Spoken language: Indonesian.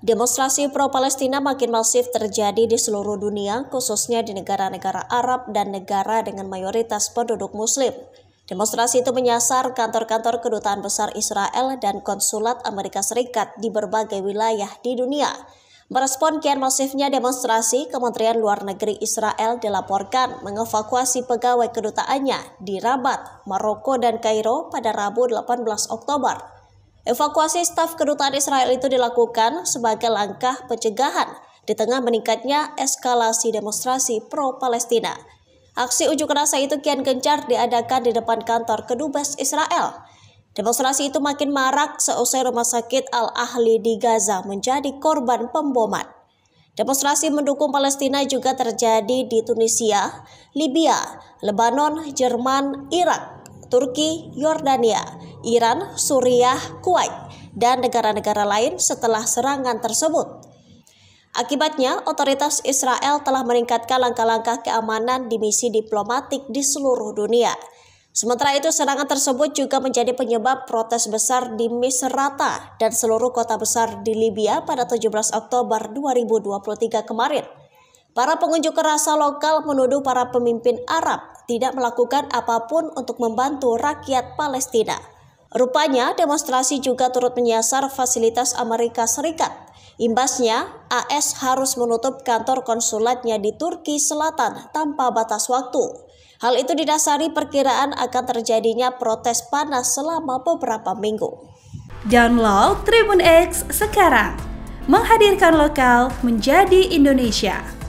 Demonstrasi pro-Palestina makin masif terjadi di seluruh dunia, khususnya di negara-negara Arab dan negara dengan mayoritas penduduk Muslim. Demonstrasi itu menyasar kantor-kantor kedutaan besar Israel dan konsulat Amerika Serikat di berbagai wilayah di dunia. Merespon kian masifnya demonstrasi, Kementerian Luar Negeri Israel dilaporkan mengevakuasi pegawai kedutaannya di Rabat, Maroko, dan Kairo pada Rabu 18 Oktober. Evakuasi staf kedutaan Israel itu dilakukan sebagai langkah pencegahan di tengah meningkatnya eskalasi demonstrasi pro-Palestina. Aksi unjuk rasa itu kian gencar diadakan di depan kantor kedubes Israel. Demonstrasi itu makin marak seusai rumah sakit Al-Ahli di Gaza menjadi korban pemboman. Demonstrasi mendukung Palestina juga terjadi di Tunisia, Libya, Lebanon, Jerman, Irak, Turki, Yordania, Iran, Suriah, Kuwait, dan negara-negara lain setelah serangan tersebut. Akibatnya, otoritas Israel telah meningkatkan langkah-langkah keamanan di misi diplomatik di seluruh dunia. Sementara itu, serangan tersebut juga menjadi penyebab protes besar di Misrata dan seluruh kota besar di Libya pada 17 Oktober 2023 kemarin. Para pengunjuk rasa lokal menuduh para pemimpin Arab tidak melakukan apapun untuk membantu rakyat Palestina. Rupanya demonstrasi juga turut menyasar fasilitas Amerika Serikat. Imbasnya, AS harus menutup kantor konsulatnya di Turki Selatan tanpa batas waktu. Hal itu didasari perkiraan akan terjadinya protes panas selama beberapa minggu. Download Tribun X sekarang, menghadirkan lokal menjadi Indonesia.